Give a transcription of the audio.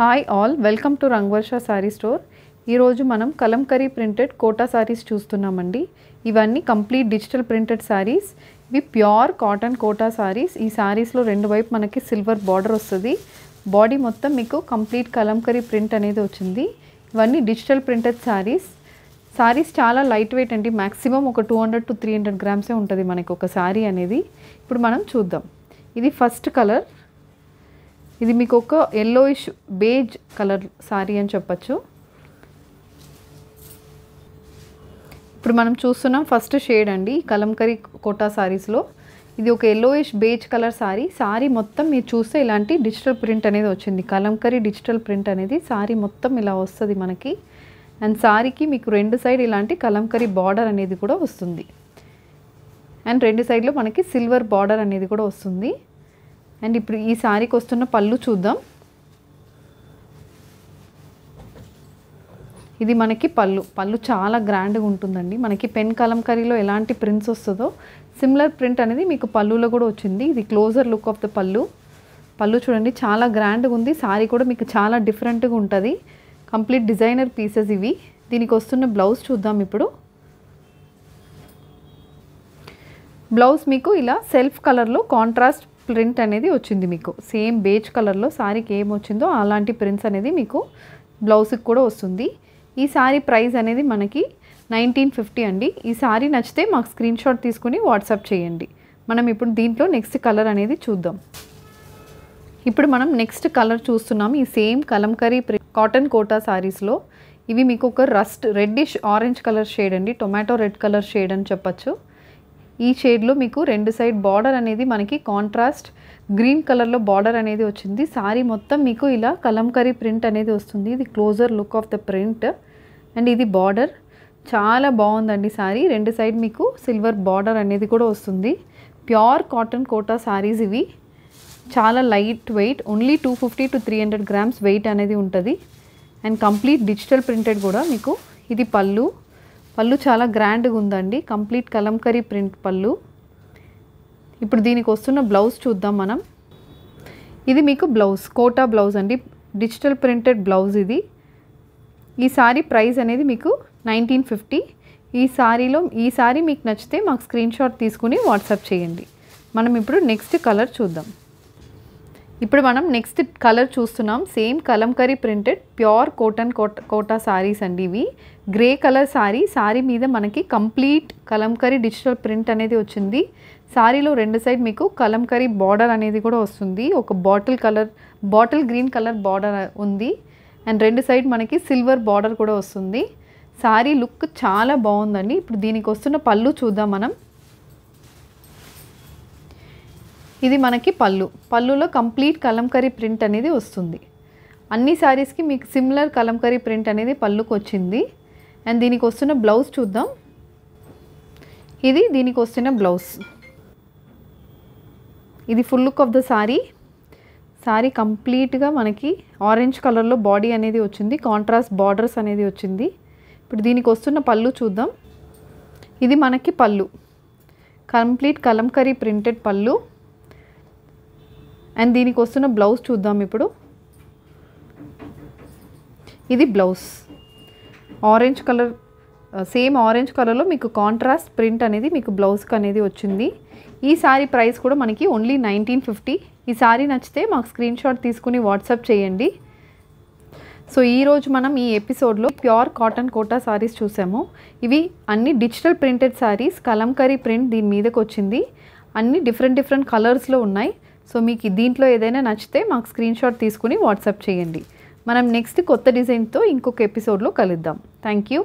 hi all welcome to Rangvarsha sari store ఈరోజు మనం kalamkari printed quota saris చూస్తున్నామండి ఇవన్నీ కంప్లీట్ డిజిటల్ ప్రింటెడ్ శారీస్ ఇవి ప్యూర్ కాటన్ కోటా శారీస్ ఈ శారీస్లో రెండు వైపు మనకి సిల్వర్ బార్డర్ వస్తుంది బాడీ మొత్తం మీకు కంప్లీట్ కలంకరీ ప్రింట్ అనేది వచ్చింది ఇవన్నీ డిజిటల్ ప్రింటెడ్ శారీస్ శారీస్ చాలా లైట్ వెయిట్ అండి మ్యాక్సిమం ఒక two hundred to three hundred గ్రామ్సే ఉంటుంది మనకి ఒక శారీ అనేది ఇప్పుడు మనం చూద్దాం ఇది ఫస్ట్ కలర్ ఇది మీకు ఒక ఎల్లోయిష్ బేజ్ కలర్ శారీ అని చెప్పచ్చు ఇప్పుడు మనం చూస్తున్నాం ఫస్ట్ షేడ్ అండి కలంకరీ కోటా శారీస్లో ఇది ఒక yellowish beige colour sari sari మొత్తం మీరు చూస్తే ఇలాంటి డిజిటల్ ప్రింట్ అనేది వచ్చింది కలంకరీ డిజిటల్ ప్రింట్ అనేది శారీ మొత్తం ఇలా వస్తుంది మనకి అండ్ శారీకి మీకు రెండు సైడ్ ఇలాంటి కలంకరీ బార్డర్ అనేది కూడా వస్తుంది అండ్ రెండు సైడ్లో మనకి సిల్వర్ బార్డర్ అనేది కూడా వస్తుంది అండ్ ఇప్పుడు ఈ శారీకి వస్తున్న పళ్ళు చూద్దాం ఇది మనకి పళ్ళు పళ్ళు చాలా గ్రాండ్గా ఉంటుందండి మనకి పెన్ కలంకరీలో ఎలాంటి ప్రింట్స్ వస్తుందో సిమిలర్ ప్రింట్ అనేది మీకు పళ్ళులో కూడా వచ్చింది ఇది క్లోజర్ లుక్ ఆఫ్ ద పళ్ళు పళ్ళు చూడండి చాలా గ్రాండ్గా ఉంది శారీ కూడా మీకు చాలా డిఫరెంట్గా ఉంటుంది కంప్లీట్ డిజైనర్ పీసెస్ ఇవి దీనికి వస్తున్న బ్లౌజ్ చూద్దాం ఇప్పుడు బ్లౌజ్ మీకు ఇలా సెల్ఫ్ కలర్లో కాంట్రాస్ట్ ప్రింట్ అనేది వచ్చింది మీకు సేమ్ బేజ్ కలర్లో శారీకి ఏం వచ్చిందో అలాంటి ప్రింట్స్ అనేది మీకు బ్లౌజ్కి కూడా వస్తుంది ఈ శారీ ప్రైస్ అనేది మనకి నైన్టీన్ ఫిఫ్టీ అండి ఈ శారీ నచ్చితే మాకు స్క్రీన్ షాట్ తీసుకుని వాట్సాప్ చేయండి మనం ఇప్పుడు దీంట్లో నెక్స్ట్ కలర్ అనేది చూద్దాం ఇప్పుడు మనం నెక్స్ట్ కలర్ చూస్తున్నాం ఈ సేమ్ కలంకరీ కాటన్ కోటా శారీస్లో ఇవి మీకు ఒక rust reddish orange colour shade అండి టొమాటో రెడ్ కలర్ షేడ్ అని చెప్పచ్చు ఈ షేడ్లో మీకు రెండు సైడ్ బార్డర్ అనేది మనకి కాంట్రాస్ట్ గ్రీన్ కలర్లో బార్డర్ అనేది వచ్చింది సారీ మొత్తం మీకు ఇలా కలంకరీ ప్రింట్ అనేది వస్తుంది ఇది closer look of the print and ఇది బార్డర్ చాలా బాగుందండి సారీ రెండు సైడ్ మీకు సిల్వర్ బార్డర్ అనేది కూడా వస్తుంది ప్యూర్ కాటన్ కోటా సారీస్ ఇవి చాలా light weight only two fifty to three hundred grams weight అనేది ఉంటుంది అండ్ కంప్లీట్ డిజిటల్ ప్రింటెడ్ కూడా మీకు ఇది పళ్ళు పళ్ళు చాలా గ్రాండ్గా ఉందండి కంప్లీట్ కలంకరీ ప్రింట్ పళ్ళు ఇప్పుడు దీనికి వస్తున్న బ్లౌజ్ చూద్దాం మనం ఇది మీకు బ్లౌజ్ కోటా బ్లౌజ్ అండి డిజిటల్ ప్రింటెడ్ బ్లౌజ్ ఇది ఈ సారీ ప్రైస్ అనేది మీకు నైన్టీన్ ఫిఫ్టీ ఈ సారీలో ఈ సారీ మీకు నచ్చితే మాకు స్క్రీన్ షాట్ తీసుకుని వాట్సాప్ చేయండి మనం ఇప్పుడు నెక్స్ట్ కలర్ చూద్దాం ఇప్పుడు మనం నెక్స్ట్ కలర్ చూస్తున్నాం same Kalamkari printed pure cotton Kota Kota saris అండి ఇవి గ్రే కలర్ సారీ సారీ మీద మనకి కంప్లీట్ కలంకరీ డిజిటల్ ప్రింట్ అనేది వచ్చింది సారీలో రెండు సైడ్ మీకు కలంకరీ బార్డర్ అనేది కూడా వస్తుంది ఒక bottle colour bottle green colour border ఉంది అండ్ రెండు సైడ్ మనకి సిల్వర్ బార్డర్ కూడా వస్తుంది సారీ లుక్ చాలా బాగుందండి ఇప్పుడు దీనికి వస్తున్న పళ్ళు చూద్దాం మనం ఇది మనకి పళ్ళు పళ్ళులో కంప్లీట్ కలంకరీ ప్రింట్ అనేది వస్తుంది అన్ని శారీస్కి మీకు సిమిలర్ కలంకరీ ప్రింట్ అనేది పళ్ళుకు వచ్చింది అండ్ దీనికి వస్తున్న బ్లౌజ్ చూద్దాం ఇది దీనికి వస్తున్న బ్లౌజ్ ఇది full look of the sari sari కంప్లీట్గా మనకి ఆరెంజ్ కలర్లో బాడీ అనేది వచ్చింది కాంట్రాస్ట్ బార్డర్స్ అనేది వచ్చింది ఇప్పుడు దీనికి వస్తున్న పళ్ళు చూద్దాం ఇది మనకి pallu complete Kalamkari printed pallu and దీనికి వస్తున్న బ్లౌజ్ చూద్దాం ఇప్పుడు ఇది blouse orange colour same orange కలర్లో మీకు కాంట్రాస్ట్ ప్రింట్ అనేది మీకు బ్లౌజ్కి అనేది వచ్చింది ఈ సారీ ప్రైస్ కూడా మనకి ఓన్లీ నైన్టీన్ ఫిఫ్టీ ఈ సారీ నచ్చితే మాకు స్క్రీన్ షాట్ తీసుకుని వాట్సాప్ చేయండి సో ఈరోజు మనం ఈ ఎపిసోడ్లో ప్యూర్ కాటన్ కోటా సారీస్ చూసాము ఇవి అన్ని digital printed saris Kalamkari print దీని మీదకి వచ్చింది అన్ని డిఫరెంట్ డిఫరెంట్ కలర్స్లో ఉన్నాయి సో మీకు దీంట్లో ఏదైనా నచ్చితే మాకు స్క్రీన్ షాట్ తీసుకుని వాట్సాప్ చేయండి మనం నెక్స్ట్ కొత్త డిజైన్తో ఇంకొక ఎపిసోడ్లో కలుద్దాం థ్యాంక్ యూ